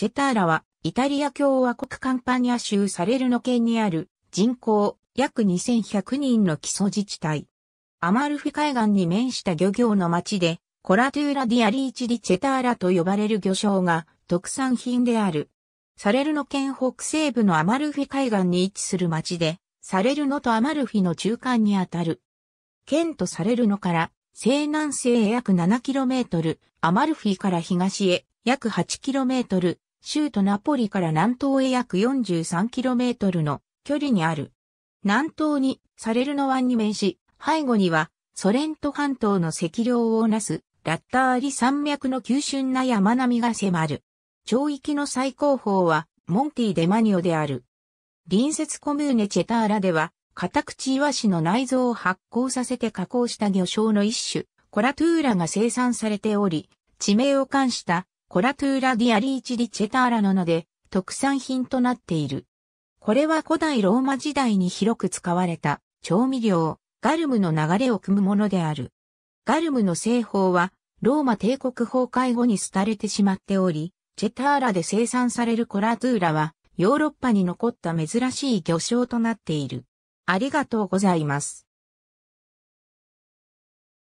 チェターラは、イタリア共和国カンパニア州サレルノ県にある人口約2100人の基礎自治体。アマルフィ海岸に面した漁業の町で、コラトゥーラ・ディアリーチ・リチェターラと呼ばれる漁礁が特産品である。サレルノ県北西部のアマルフィ海岸に位置する町で、サレルノとアマルフィの中間にあたる。県とサレルノから西南西へ約 7km、アマルフィから東へ約 8km、州都ナポリから南東へ約 43km の距離にある。南東にサレルノ湾に面し、背後にはソレント半島の赤稜をなすラッターリ山脈の急峻な山並みが迫る。町域の最高峰はモンティ・デマニオである。隣接コムーネ・チェターラでは、カタクチイワシの内臓を発酵させて加工した魚醤の一種、コラトゥーラが生産されており、地名を冠したコラトゥーラ・ディアリーチ・リチェターラの名で特産品となっている。これは古代ローマ時代に広く使われた調味料、ガルムの流れを組むものである。ガルムの製法は、ローマ帝国崩壊後に廃れてしまっており、チェターラで生産されるコラトゥーラは、ヨーロッパに残った珍しい魚醤となっている。ありがとうございます。